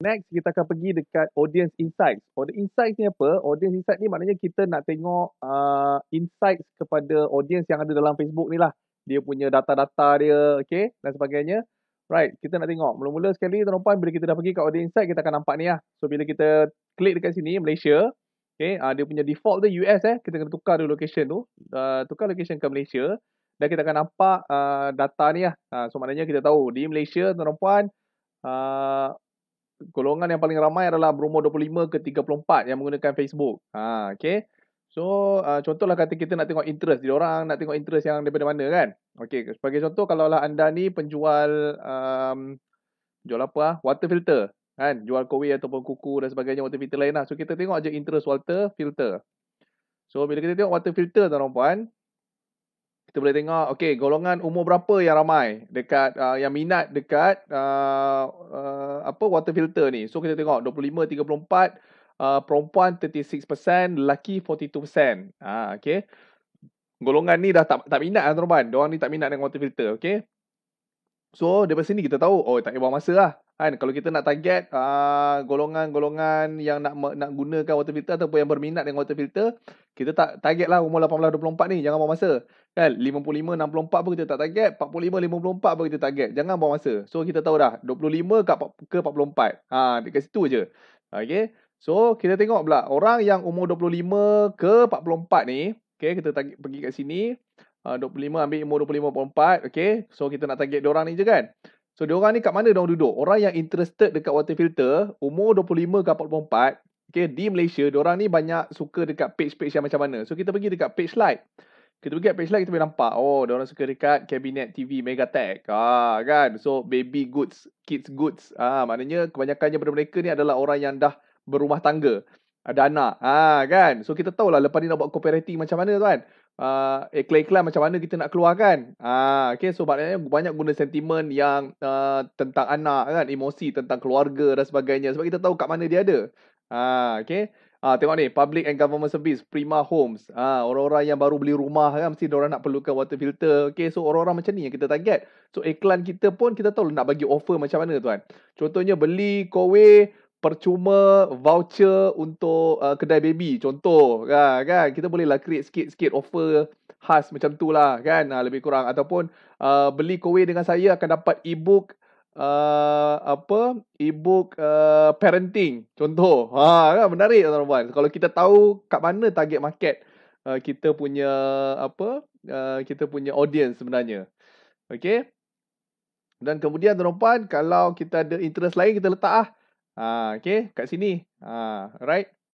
Next, kita akan pergi dekat audience insights. Audience oh, insights ni apa? Audience insights ni maknanya kita nak tengok uh, insights kepada audience yang ada dalam Facebook ni lah. Dia punya data-data dia, okay? Dan sebagainya. Right, kita nak tengok. Mula-mula sekali, tuan-tuan, bila kita dah pergi kat audience insights, kita akan nampak ni lah. So, bila kita klik dekat sini, Malaysia, okay? Uh, dia punya default tu US eh. Kita kena tukar dulu location tu. Uh, tukar location ke Malaysia. Dan kita akan nampak uh, data ni lah. Uh, so, maknanya kita tahu di Malaysia, tuan-tuan, golongan yang paling ramai adalah berumur 25 ke 34 yang menggunakan Facebook. Ha, okay. So, uh, contohlah kata kita nak tengok interest dia orang, nak tengok interest yang daripada mana kan. Okay, sebagai contoh, kalau lah anda ni penjual, um, jual apa lah, water filter. Kan? Jual kowe ataupun kuku dan sebagainya, water filter lain lah. So, kita tengok aja interest water filter. So, bila kita tengok water filter tuan-tuan, kita boleh tengok okey golongan umur berapa yang ramai dekat uh, yang minat dekat uh, uh, apa water filter ni so kita tengok 25 34 Uh, perempuan 36%, lelaki 42%. Ah, okay. Golongan ni dah tak tak minat lah tuan-tuan. Diorang ni tak minat dengan water filter. Okay. So, dari sini kita tahu, oh tak payah buang masa lah. Kan? Kalau kita nak target ah, golongan-golongan uh, yang nak nak gunakan water filter ataupun yang berminat dengan water filter, kita tak target lah umur 18-24 ni. Jangan buang masa. Kan? 55-64 pun kita tak target. 45-54 pun kita target. Jangan buang masa. So, kita tahu dah. 25 ke, 44. Ha, dekat situ je. Okay? So, kita tengok pula. Orang yang umur 25 ke 44 ni, okay, kita target, pergi kat sini. Ah, uh, 25 ambil umur 25-44. Okay? So, kita nak target orang ni je kan? So, orang ni kat mana diorang duduk? Orang yang interested dekat water filter, umur 25 ke 44, okay, di Malaysia, orang ni banyak suka dekat page-page yang macam mana. So, kita pergi dekat page light. Kita pergi dekat page light, kita boleh nampak. Oh, orang suka dekat kabinet TV Megatech. Ah, kan? So, baby goods, kids goods. Ah, maknanya kebanyakan daripada mereka ni adalah orang yang dah berumah tangga ada anak. Ha kan. So kita tahu lah lepas ni nak buat cooperating macam mana tuan. Uh, ha, iklan iklan macam mana kita nak keluarkan. Ha okay, so maknanya banyak guna sentimen yang uh, tentang anak kan, emosi tentang keluarga dan sebagainya sebab kita tahu kat mana dia ada. Ha uh, Ah uh, tengok ni public and government service Prima Homes. ah orang-orang yang baru beli rumah kan mesti orang nak perlukan water filter. Okey so orang-orang macam ni yang kita target. So iklan kita pun kita tahu nak bagi offer macam mana tuan. Contohnya beli Kowe percuma voucher untuk uh, kedai baby contoh kan kan kita boleh lah create sikit-sikit offer khas macam tu lah kan uh, lebih kurang ataupun uh, beli kuih dengan saya akan dapat ebook uh, apa ebook uh, parenting contoh ha kan menarik tuan-tuan kalau kita tahu kat mana target market uh, kita punya apa uh, kita punya audience sebenarnya okey dan kemudian tuan-tuan kalau kita ada interest lain kita letak ah Ah, okay, kat sini. Ah, right.